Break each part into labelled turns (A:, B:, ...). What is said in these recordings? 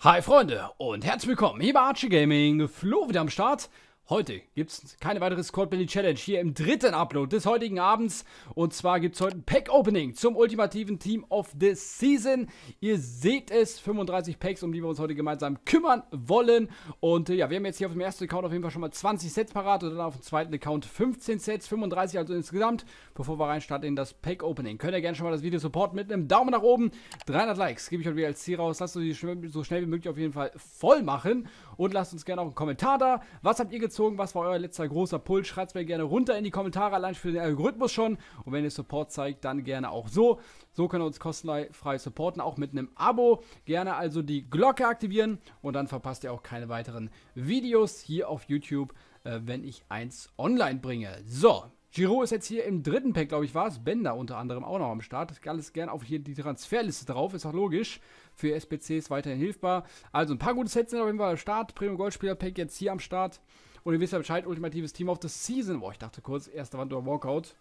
A: Hi Freunde und herzlich willkommen hier bei Archie Gaming. Flo wieder am Start. Heute gibt es keine weitere Squad Billy Challenge hier im dritten Upload des heutigen Abends. Und zwar gibt es heute ein Pack Opening zum ultimativen Team of the Season. Ihr seht es, 35 Packs, um die wir uns heute gemeinsam kümmern wollen. Und äh, ja, wir haben jetzt hier auf dem ersten Account auf jeden Fall schon mal 20 Sets parat und dann auf dem zweiten Account 15 Sets, 35 also insgesamt. Bevor wir reinstarten in das Pack Opening, könnt ihr gerne schon mal das Video supporten mit einem Daumen nach oben. 300 Likes gebe ich heute wieder als Ziel raus. Lasst uns die so schnell wie möglich auf jeden Fall voll machen. Und lasst uns gerne auch einen Kommentar da. Was habt ihr gezogen? gezogen? Was war euer letzter großer Pull? Schreibt es mir gerne runter in die Kommentare, allein für den Algorithmus schon. Und wenn ihr Support zeigt, dann gerne auch so. So könnt ihr uns kostenfrei supporten, auch mit einem Abo. Gerne also die Glocke aktivieren und dann verpasst ihr auch keine weiteren Videos hier auf YouTube, äh, wenn ich eins online bringe. So, Giro ist jetzt hier im dritten Pack, glaube ich, war es. Bender unter anderem auch noch am Start. Alles gerne auf hier die Transferliste drauf, ist auch logisch. Für SPCs weiterhin hilfbar. Also ein paar gute Sets sind auf jeden Fall am Start. Premium Goldspieler Pack jetzt hier am Start. Und ihr wisst ja Bescheid, ultimatives Team of the Season. Boah, ich dachte kurz, erster Wand oder Walkout.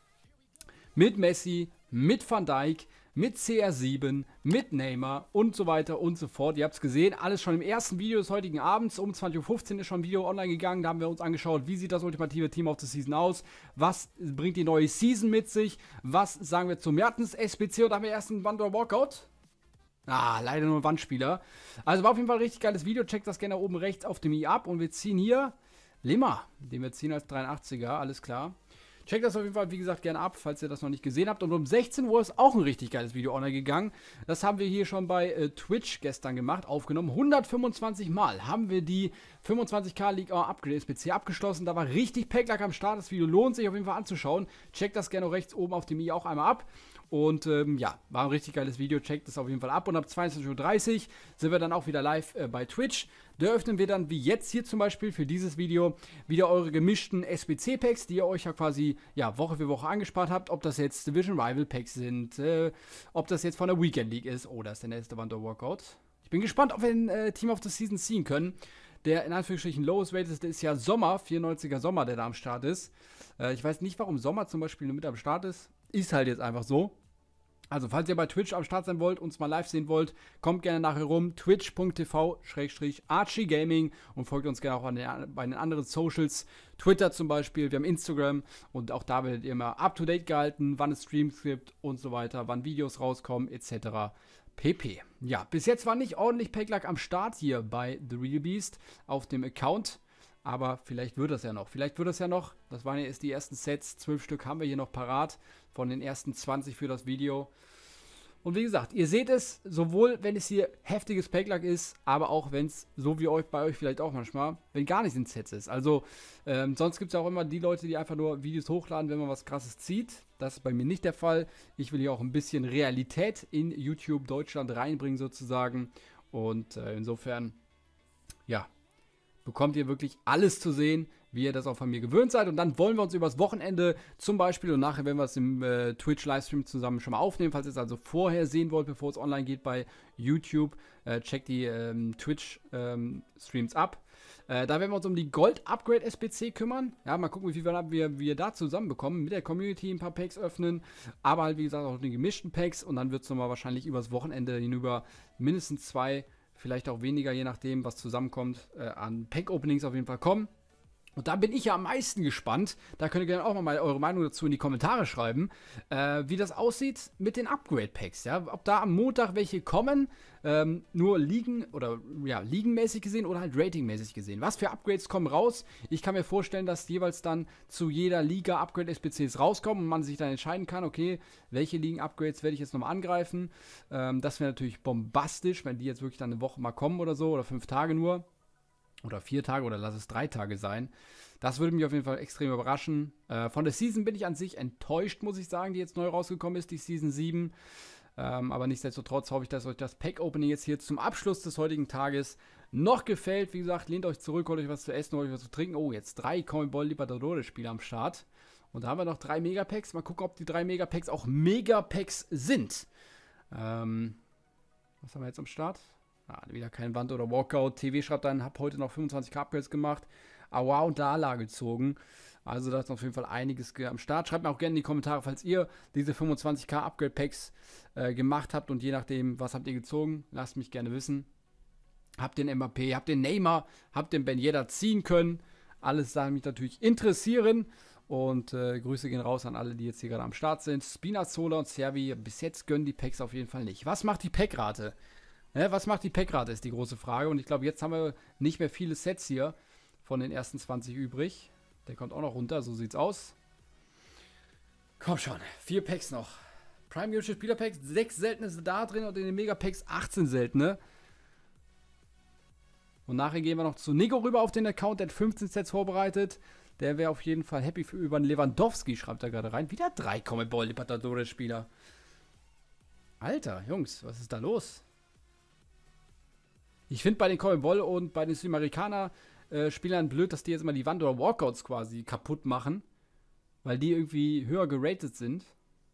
A: Mit Messi, mit Van Dijk, mit CR7, mit Neymar und so weiter und so fort. Ihr habt es gesehen, alles schon im ersten Video des heutigen Abends. Um 20.15 Uhr ist schon ein Video online gegangen. Da haben wir uns angeschaut, wie sieht das ultimative Team of the Season aus? Was bringt die neue Season mit sich? Was sagen wir zu Mertens, SPC und am ersten Band oder Walkout? Ah, leider nur ein Wandspieler. Also war auf jeden Fall ein richtig geiles Video. Checkt das gerne oben rechts auf dem i ab und wir ziehen hier Lima, den wir ziehen als 83er, alles klar. Checkt das auf jeden Fall, wie gesagt, gerne ab, falls ihr das noch nicht gesehen habt. Und um 16 Uhr ist auch ein richtig geiles Video online gegangen. Das haben wir hier schon bei äh, Twitch gestern gemacht, aufgenommen. 125 Mal haben wir die 25k League oh, Upgrade SPC abgeschlossen. Da war richtig Packlack am Start. Das Video lohnt sich auf jeden Fall anzuschauen. Checkt das gerne rechts oben auf dem i auch einmal ab. Und ähm, ja, war ein richtig geiles Video. Checkt es auf jeden Fall ab. Und ab 22.30 Uhr sind wir dann auch wieder live äh, bei Twitch. Da öffnen wir dann, wie jetzt hier zum Beispiel für dieses Video, wieder eure gemischten SBC-Packs, die ihr euch ja quasi ja, Woche für Woche angespart habt. Ob das jetzt Division Rival Packs sind, äh, ob das jetzt von der Weekend League ist oder ist der nächste Wander Workout. Ich bin gespannt, ob wir ein äh, Team of the Season ziehen können. Der in Anführungsstrichen lowest rated ist, ist ja Sommer, 94er Sommer, der da am Start ist. Äh, ich weiß nicht, warum Sommer zum Beispiel nur mit am Start ist. Ist halt jetzt einfach so. Also, falls ihr bei Twitch am Start sein wollt, uns mal live sehen wollt, kommt gerne nachher rum. twitch.tv-archiegaming und folgt uns gerne auch den, bei den anderen Socials. Twitter zum Beispiel, wir haben Instagram und auch da werdet ihr immer up to date gehalten, wann es Streams gibt und so weiter, wann Videos rauskommen etc. pp. Ja, bis jetzt war nicht ordentlich Packlack am Start hier bei The Real Beast auf dem Account. Aber vielleicht wird das ja noch. Vielleicht wird das ja noch. Das waren ja erst die ersten Sets. Zwölf Stück haben wir hier noch parat von den ersten 20 für das Video. Und wie gesagt, ihr seht es, sowohl wenn es hier heftiges Packlack ist, aber auch wenn es, so wie euch bei euch vielleicht auch manchmal, wenn gar nichts in Sets ist. Also, ähm, sonst gibt es ja auch immer die Leute, die einfach nur Videos hochladen, wenn man was krasses zieht. Das ist bei mir nicht der Fall. Ich will hier auch ein bisschen Realität in YouTube Deutschland reinbringen sozusagen. Und äh, insofern, ja, bekommt ihr wirklich alles zu sehen, wie ihr das auch von mir gewöhnt seid. Und dann wollen wir uns übers Wochenende zum Beispiel und nachher, wenn wir es im äh, Twitch-Livestream zusammen schon mal aufnehmen, falls ihr es also vorher sehen wollt, bevor es online geht bei YouTube, äh, checkt die ähm, Twitch-Streams ähm, ab. Äh, da werden wir uns um die gold upgrade spc kümmern. Ja, mal gucken, wie viel wir, wir, wir da zusammenbekommen. Mit der Community ein paar Packs öffnen, aber halt, wie gesagt, auch die gemischten Packs. Und dann wird es nochmal wahrscheinlich übers Wochenende hinüber mindestens zwei vielleicht auch weniger, je nachdem, was zusammenkommt, äh, an Pack-Openings auf jeden Fall kommen. Und da bin ich ja am meisten gespannt. Da könnt ihr gerne auch mal eure Meinung dazu in die Kommentare schreiben, äh, wie das aussieht mit den Upgrade-Packs. Ja? Ob da am Montag welche kommen, ähm, nur liegen oder ja, liegenmäßig gesehen oder halt ratingmäßig gesehen. Was für Upgrades kommen raus? Ich kann mir vorstellen, dass jeweils dann zu jeder Liga Upgrade-SPCs rauskommen und man sich dann entscheiden kann, okay, welche Ligen-Upgrades werde ich jetzt nochmal angreifen. Ähm, das wäre natürlich bombastisch, wenn die jetzt wirklich dann eine Woche mal kommen oder so oder fünf Tage nur oder vier Tage oder lass es drei Tage sein. Das würde mich auf jeden Fall extrem überraschen. Äh, von der Season bin ich an sich enttäuscht, muss ich sagen, die jetzt neu rausgekommen ist, die Season 7. Ähm, aber nichtsdestotrotz hoffe ich, dass euch das Pack-Opening jetzt hier zum Abschluss des heutigen Tages noch gefällt. Wie gesagt, lehnt euch zurück, holt euch was zu essen, holt euch was zu trinken. Oh, jetzt drei Coinball Libertadores-Spiele am Start. Und da haben wir noch drei Megapacks. Mal gucken, ob die drei Megapacks auch Megapacks sind. Ähm, was haben wir jetzt am Start? Ah, wieder kein Wand- oder Walkout. TV schreibt dann, hab heute noch 25k Upgrades gemacht. Aua ah, und Dala gezogen. Also da ist auf jeden Fall einiges am Start. Schreibt mir auch gerne in die Kommentare, falls ihr diese 25k Upgrade Packs äh, gemacht habt und je nachdem, was habt ihr gezogen, lasst mich gerne wissen. Habt den Mbappé, habt den Neymar, habt den Ben Yedda ziehen können. Alles da mich natürlich interessieren. Und äh, Grüße gehen raus an alle, die jetzt hier gerade am Start sind. Spinazzola und Servi, bis jetzt gönnen die Packs auf jeden Fall nicht. Was macht die Packrate? Ne, was macht die Packrate, ist die große Frage. Und ich glaube, jetzt haben wir nicht mehr viele Sets hier von den ersten 20 übrig. Der kommt auch noch runter, so sieht's aus. Komm schon, vier Packs noch. Prime Spieler Packs, sechs seltene sind da drin und in den Mega Packs 18 seltene. Und nachher gehen wir noch zu Nico rüber auf den Account, der hat 15 Sets vorbereitet. Der wäre auf jeden Fall happy für über Lewandowski, schreibt er gerade rein. Wieder drei Comic Ball Libertadores-Spieler. Alter, Jungs, was ist da los? Ich finde bei den Colin Woll und bei den Südamerikaner-Spielern blöd, dass die jetzt immer die Wanderer Walkouts quasi kaputt machen, weil die irgendwie höher geratet sind.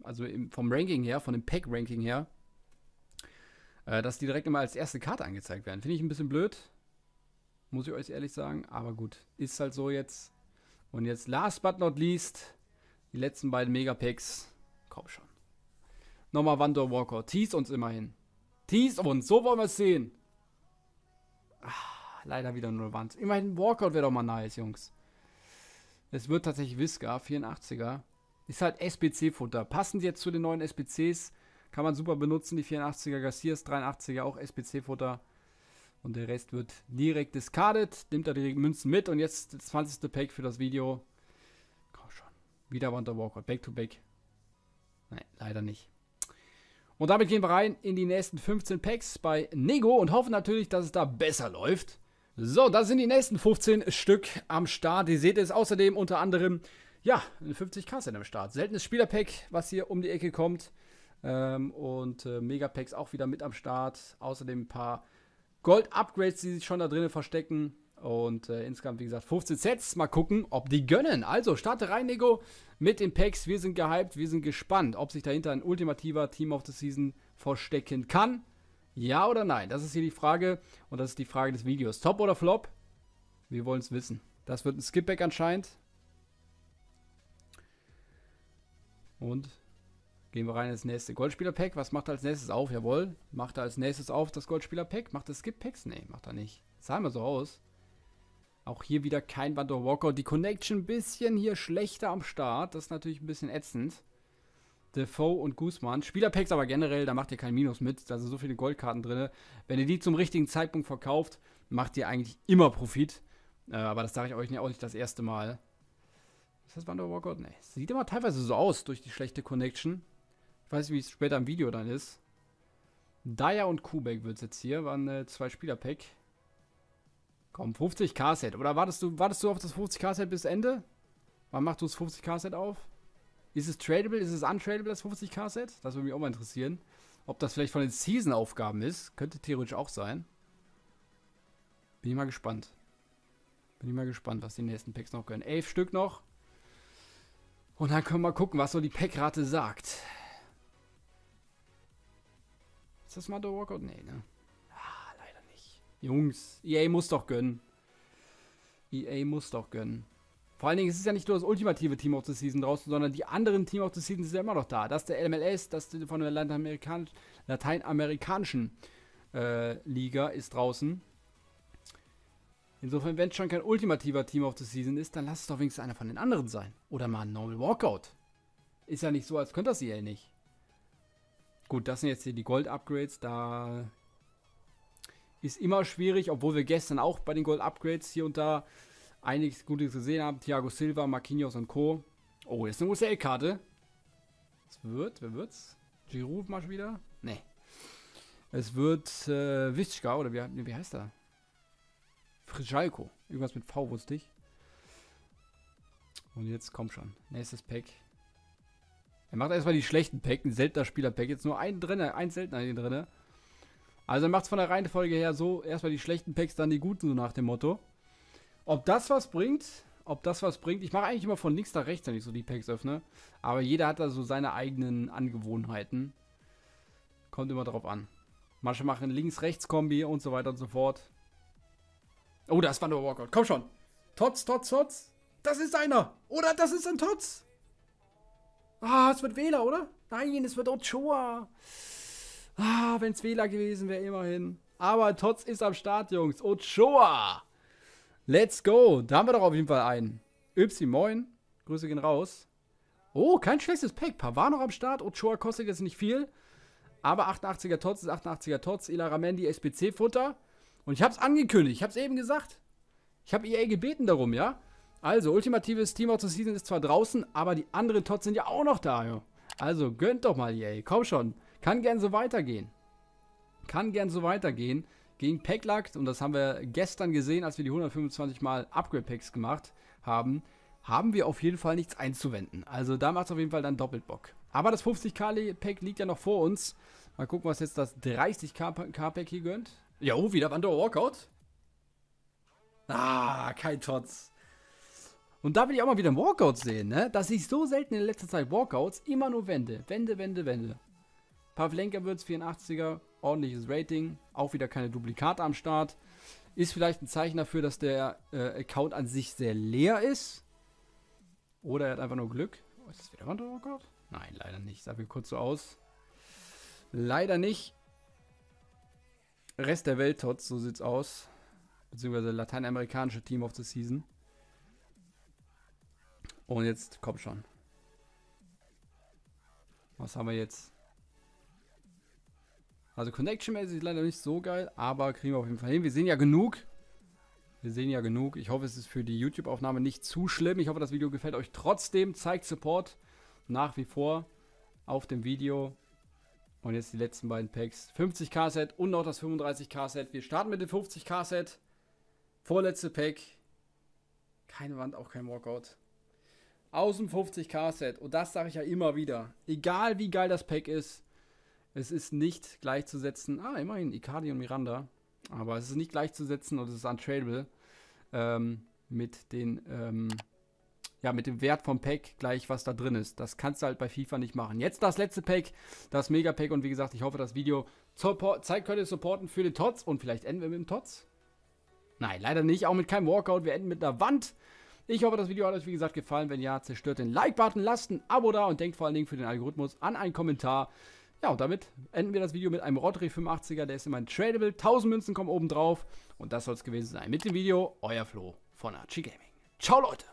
A: Also im, vom Ranking her, von dem Pack-Ranking her. Äh, dass die direkt immer als erste Karte angezeigt werden. Finde ich ein bisschen blöd. Muss ich euch ehrlich sagen. Aber gut, ist halt so jetzt. Und jetzt last but not least, die letzten beiden Megapacks. Komm schon. Nochmal Wandor Walkout. Tease uns immerhin. Tease uns, so wollen wir es sehen. Ach, leider wieder nur Wand. Immerhin Walkout wäre doch mal nice, Jungs. Es wird tatsächlich Visca, 84er. Ist halt SBC-Futter. Passend jetzt zu den neuen SBCs. Kann man super benutzen, die 84er Garcias, 83er auch SBC-Futter. Und der Rest wird direkt discarded. Nimmt da die Münzen mit. Und jetzt das 20. Pack für das Video. Komm schon. Wieder Wonder Walkout. Back to back. Nein, leider nicht. Und damit gehen wir rein in die nächsten 15 Packs bei Nego und hoffen natürlich, dass es da besser läuft. So, das sind die nächsten 15 Stück am Start. Ihr seht es außerdem unter anderem, ja, ein 50k-Set am Start. Seltenes Spielerpack, was hier um die Ecke kommt. Ähm, und äh, Megapacks auch wieder mit am Start. Außerdem ein paar Gold-Upgrades, die sich schon da drinnen verstecken. Und äh, insgesamt, wie gesagt, 15 Sets. Mal gucken, ob die gönnen. Also, starte rein, Nego, mit den Packs. Wir sind gehypt, wir sind gespannt, ob sich dahinter ein ultimativer Team of the Season verstecken kann. Ja oder nein? Das ist hier die Frage. Und das ist die Frage des Videos. Top oder Flop? Wir wollen es wissen. Das wird ein Skipback anscheinend. Und gehen wir rein ins nächste Goldspieler-Pack. Was macht er als nächstes auf? Jawohl. Macht er als nächstes auf das Goldspieler-Pack? Macht er Skip-Packs? Nee, macht er nicht. Sah immer so aus. Auch hier wieder kein Van der Walker. Die Connection ein bisschen hier schlechter am Start. Das ist natürlich ein bisschen ätzend. Defoe und Guzman. Spielerpacks aber generell, da macht ihr kein Minus mit. Da sind so viele Goldkarten drin. Wenn ihr die zum richtigen Zeitpunkt verkauft, macht ihr eigentlich immer Profit. Äh, aber das sage ich euch auch nicht das erste Mal. Ist das Van der Walker? Nee. Sieht immer teilweise so aus durch die schlechte Connection. Ich weiß nicht, wie es später im Video dann ist. Dyer und Kubek wird es jetzt hier. Waren äh, zwei Spielerpacks. Komm, 50k-Set. Oder wartest du, wartest du auf das 50k-Set bis Ende? Wann machst du das 50k-Set auf? Ist es tradable? Ist es untradable, das 50k-Set? Das würde mich auch mal interessieren. Ob das vielleicht von den Season-Aufgaben ist. Könnte theoretisch auch sein. Bin ich mal gespannt. Bin ich mal gespannt, was die nächsten Packs noch können. Elf Stück noch. Und dann können wir mal gucken, was so die Packrate sagt. Ist das mal der Walkout? Nee, ne? Jungs, EA muss doch gönnen. EA muss doch gönnen. Vor allen Dingen es ist ja nicht nur das ultimative Team of the Season draußen, sondern die anderen Team of the Season sind ja immer noch da. Das der LMLS, das von der Lateinamerikanisch, lateinamerikanischen äh, Liga ist draußen. Insofern, wenn es schon kein ultimativer Team of the Season ist, dann lass es doch wenigstens einer von den anderen sein. Oder mal ein Normal Walkout. Ist ja nicht so, als könnte das EA nicht. Gut, das sind jetzt hier die Gold-Upgrades. Da ist immer schwierig, obwohl wir gestern auch bei den Gold Upgrades hier und da einiges Gutes gesehen haben. Thiago Silva, Marquinhos und Co. Oh, jetzt eine UCL-Karte. Es wird, wer wird's? Giroud mal wieder? Nee. Es wird äh, Wischka, oder wie, wie heißt er? Frischalko. Irgendwas mit V wusste ich. Und jetzt kommt schon. Nächstes Pack. Er macht erstmal die schlechten Pack, ein seltener Spieler-Pack. Jetzt nur ein drinne, ein seltener hier drinne. Also macht es von der Reihenfolge her so, erstmal die schlechten Packs, dann die guten, so nach dem Motto. Ob das was bringt, ob das was bringt. Ich mache eigentlich immer von links nach rechts, wenn ich so die Packs öffne. Aber jeder hat da so seine eigenen Angewohnheiten. Kommt immer drauf an. Manche machen Links-Rechts-Kombi und so weiter und so fort. Oh, das war nur Walkout. Komm schon. Tots, Tots, Tots. Das ist einer. Oder das ist ein Tots. Ah, es wird Wähler, oder? Nein, es wird Ochoa. Ah, wenn es Fehler gewesen wäre, immerhin. Aber Tots ist am Start, Jungs. Ochoa! Let's go. Da haben wir doch auf jeden Fall einen. Ypsi, moin. Grüße gehen raus. Oh, kein schlechtes Pack. Pavard noch am Start. Ochoa kostet jetzt nicht viel. Aber 88er Tots ist 88er Tots. Ilaramendi, SPC-Futter. Und ich hab's angekündigt. Ich hab's eben gesagt. Ich habe EA gebeten darum, ja? Also, ultimatives Team of the Season ist zwar draußen, aber die anderen Tots sind ja auch noch da, ja. Also, gönnt doch mal, EA. Komm schon. Kann gern so weitergehen. Kann gern so weitergehen. Gegen Packluck, und das haben wir gestern gesehen, als wir die 125 mal Upgrade Packs gemacht haben, haben wir auf jeden Fall nichts einzuwenden. Also da macht es auf jeden Fall dann doppelt Bock. Aber das 50k-Pack liegt ja noch vor uns. Mal gucken, was jetzt das 30k-Pack hier gönnt. Ja, oh, wieder Wander Walkout. Ah, kein Trotz. Und da will ich auch mal wieder einen Walkout sehen, ne? Dass ich so selten in letzter Zeit Walkouts immer nur wende. Wende, wende, wende. Pavlenka wird's 84er, ordentliches Rating, auch wieder keine Duplikate am Start. Ist vielleicht ein Zeichen dafür, dass der äh, Account an sich sehr leer ist. Oder er hat einfach nur Glück. Oh, ist das wieder Wanderrockart? Nein, leider nicht. Sah mir kurz so aus. Leider nicht. Rest der Welt, Tots, so sieht's aus. Beziehungsweise lateinamerikanische Team of the Season. Und jetzt kommt schon. Was haben wir jetzt? Also Connection-mäßig ist leider nicht so geil, aber kriegen wir auf jeden Fall hin. Wir sehen ja genug. Wir sehen ja genug. Ich hoffe, es ist für die YouTube-Aufnahme nicht zu schlimm. Ich hoffe, das Video gefällt euch trotzdem. Zeigt Support nach wie vor auf dem Video. Und jetzt die letzten beiden Packs. 50k-Set und noch das 35k-Set. Wir starten mit dem 50k-Set. Vorletzte Pack. Keine Wand, auch kein Walkout. Aus dem 50k-Set. Und das sage ich ja immer wieder. Egal wie geil das Pack ist, es ist nicht gleichzusetzen, ah, immerhin Icardi und Miranda, aber es ist nicht gleichzusetzen und es ist untradable ähm, mit den, ähm, ja, mit dem Wert vom Pack gleich, was da drin ist. Das kannst du halt bei FIFA nicht machen. Jetzt das letzte Pack, das Mega-Pack und wie gesagt, ich hoffe, das Video zeigt, könnt ihr supporten für den Tots und vielleicht enden wir mit dem Tots. Nein, leider nicht, auch mit keinem Walkout, wir enden mit einer Wand. Ich hoffe, das Video hat euch wie gesagt gefallen. Wenn ja, zerstört den Like-Button, lasst ein Abo da und denkt vor allen Dingen für den Algorithmus an einen Kommentar. Ja, und damit enden wir das Video mit einem Rotary 85er, der ist immer ein Tradable. 1000 Münzen kommen oben drauf. Und das soll es gewesen sein mit dem Video. Euer Flo von Archie Gaming. Ciao, Leute!